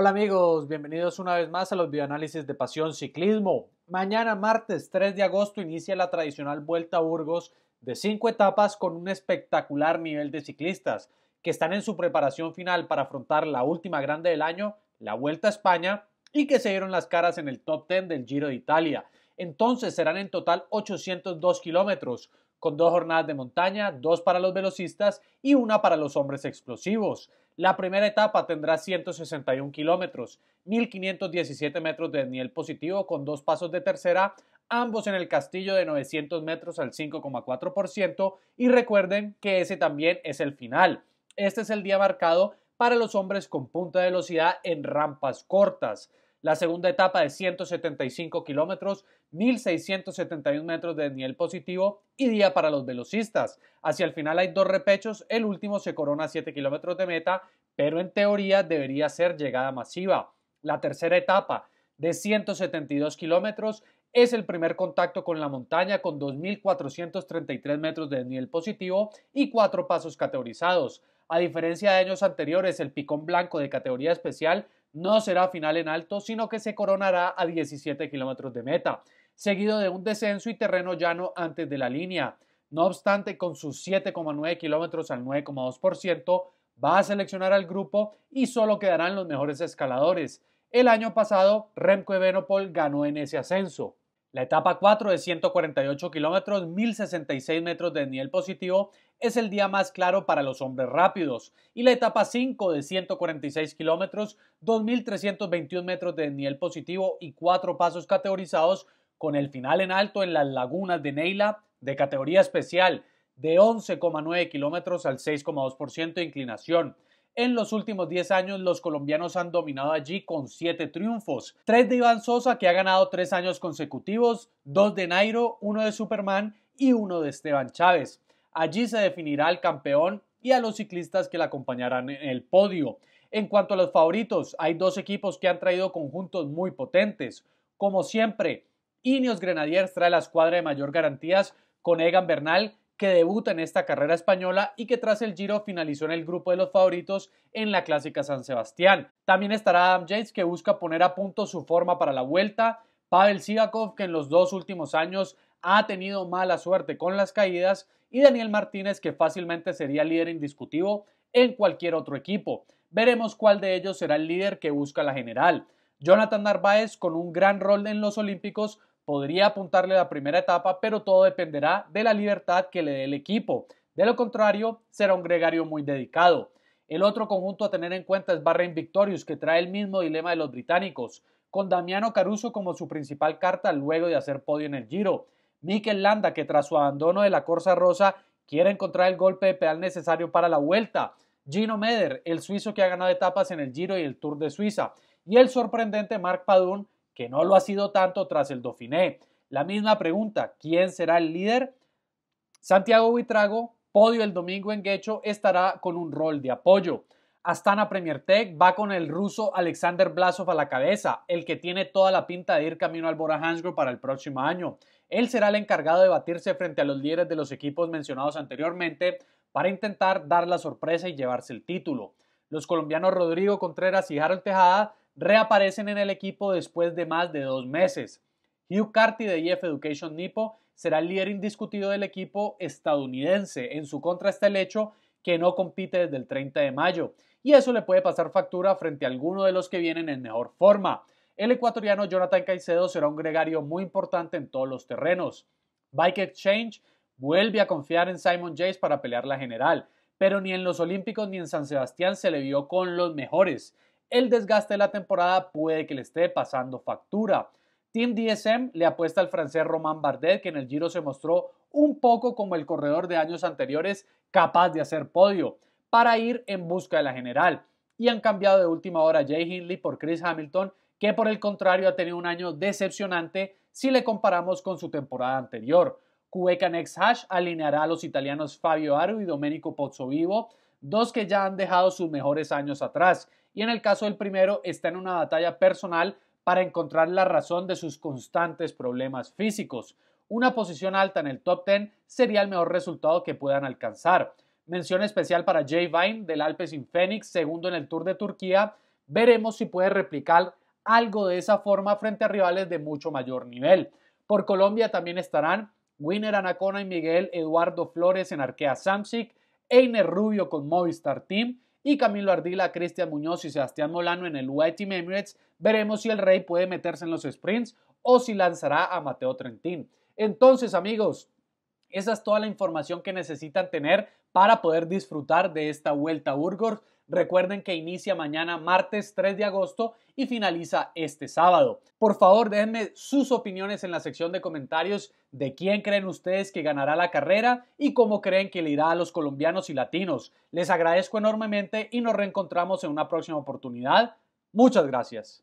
Hola amigos, bienvenidos una vez más a los bioanálisis de Pasión Ciclismo. Mañana martes 3 de agosto inicia la tradicional Vuelta a Burgos de 5 etapas con un espectacular nivel de ciclistas que están en su preparación final para afrontar la última grande del año, la Vuelta a España, y que se dieron las caras en el top 10 del Giro de Italia. Entonces serán en total 802 kilómetros, con dos jornadas de montaña, dos para los velocistas y una para los hombres explosivos. La primera etapa tendrá 161 kilómetros, 1.517 metros de nivel positivo con dos pasos de tercera, ambos en el castillo de 900 metros al 5,4% y recuerden que ese también es el final. Este es el día marcado para los hombres con punta de velocidad en rampas cortas. La segunda etapa de 175 kilómetros, 1.671 metros de nivel positivo y día para los velocistas. Hacia el final hay dos repechos, el último se corona a 7 kilómetros de meta, pero en teoría debería ser llegada masiva. La tercera etapa de 172 kilómetros es el primer contacto con la montaña con 2.433 metros de nivel positivo y cuatro pasos categorizados. A diferencia de años anteriores, el picón blanco de categoría especial no será final en alto, sino que se coronará a 17 kilómetros de meta, seguido de un descenso y terreno llano antes de la línea. No obstante, con sus 7,9 kilómetros al 9,2%, va a seleccionar al grupo y solo quedarán los mejores escaladores. El año pasado, Remco Evenopol ganó en ese ascenso. La etapa 4 de 148 kilómetros, 1066 metros de nivel positivo, es el día más claro para los hombres rápidos. Y la etapa 5 de 146 kilómetros, 2321 metros de nivel positivo y cuatro pasos categorizados, con el final en alto en las lagunas de Neila, de categoría especial, de 11,9 kilómetros al 6,2% de inclinación. En los últimos 10 años los colombianos han dominado allí con 7 triunfos, 3 de Iván Sosa que ha ganado 3 años consecutivos, 2 de Nairo, 1 de Superman y 1 de Esteban Chávez. Allí se definirá al campeón y a los ciclistas que le acompañarán en el podio. En cuanto a los favoritos, hay dos equipos que han traído conjuntos muy potentes. Como siempre, Ineos Grenadiers trae la escuadra de mayor garantías con Egan Bernal que debuta en esta carrera española y que tras el Giro finalizó en el grupo de los favoritos en la Clásica San Sebastián. También estará Adam Yates que busca poner a punto su forma para la vuelta, Pavel Sivakov que en los dos últimos años ha tenido mala suerte con las caídas y Daniel Martínez que fácilmente sería líder indiscutivo en cualquier otro equipo. Veremos cuál de ellos será el líder que busca la general. Jonathan Narváez con un gran rol en los Olímpicos podría apuntarle la primera etapa, pero todo dependerá de la libertad que le dé el equipo. De lo contrario, será un gregario muy dedicado. El otro conjunto a tener en cuenta es Bahrain Victorious, que trae el mismo dilema de los británicos, con Damiano Caruso como su principal carta luego de hacer podio en el Giro. Mikel Landa, que tras su abandono de la Corsa Rosa, quiere encontrar el golpe de pedal necesario para la vuelta. Gino Meder, el suizo que ha ganado etapas en el Giro y el Tour de Suiza. Y el sorprendente Marc Padun, que no lo ha sido tanto tras el Dauphiné. La misma pregunta, ¿quién será el líder? Santiago Buitrago, podio el domingo en Guecho, estará con un rol de apoyo. Astana Premier Tech va con el ruso Alexander Blasov a la cabeza, el que tiene toda la pinta de ir camino al Bora para el próximo año. Él será el encargado de batirse frente a los líderes de los equipos mencionados anteriormente para intentar dar la sorpresa y llevarse el título. Los colombianos Rodrigo Contreras y Harold Tejada reaparecen en el equipo después de más de dos meses. Hugh Carty de EF Education Nipo será el líder indiscutido del equipo estadounidense. En su contra está el hecho que no compite desde el 30 de mayo y eso le puede pasar factura frente a alguno de los que vienen en mejor forma. El ecuatoriano Jonathan Caicedo será un gregario muy importante en todos los terrenos. Bike Exchange vuelve a confiar en Simon Jace para pelear la general, pero ni en los Olímpicos ni en San Sebastián se le vio con los mejores el desgaste de la temporada puede que le esté pasando factura. Team DSM le apuesta al francés Román Bardet, que en el Giro se mostró un poco como el corredor de años anteriores, capaz de hacer podio, para ir en busca de la general. Y han cambiado de última hora a Jay Hindley por Chris Hamilton, que por el contrario ha tenido un año decepcionante si le comparamos con su temporada anterior. Cueca Next Hash alineará a los italianos Fabio Aru y Domenico Pozzovivo, dos que ya han dejado sus mejores años atrás, y en el caso del primero está en una batalla personal para encontrar la razón de sus constantes problemas físicos. Una posición alta en el top 10 sería el mejor resultado que puedan alcanzar. Mención especial para Jay Vine del Alpecin Phoenix, segundo en el Tour de Turquía. Veremos si puede replicar algo de esa forma frente a rivales de mucho mayor nivel. Por Colombia también estarán Winner Anacona y Miguel Eduardo Flores en Arkea Samsic, Einer Rubio con Movistar Team y Camilo Ardila, Cristian Muñoz y Sebastián Molano en el UAE Team Emirates, veremos si el Rey puede meterse en los sprints o si lanzará a Mateo Trentín. Entonces, amigos, esa es toda la información que necesitan tener para poder disfrutar de esta vuelta a Burgos. Recuerden que inicia mañana martes 3 de agosto y finaliza este sábado. Por favor, déjenme sus opiniones en la sección de comentarios de quién creen ustedes que ganará la carrera y cómo creen que le irá a los colombianos y latinos. Les agradezco enormemente y nos reencontramos en una próxima oportunidad. Muchas gracias.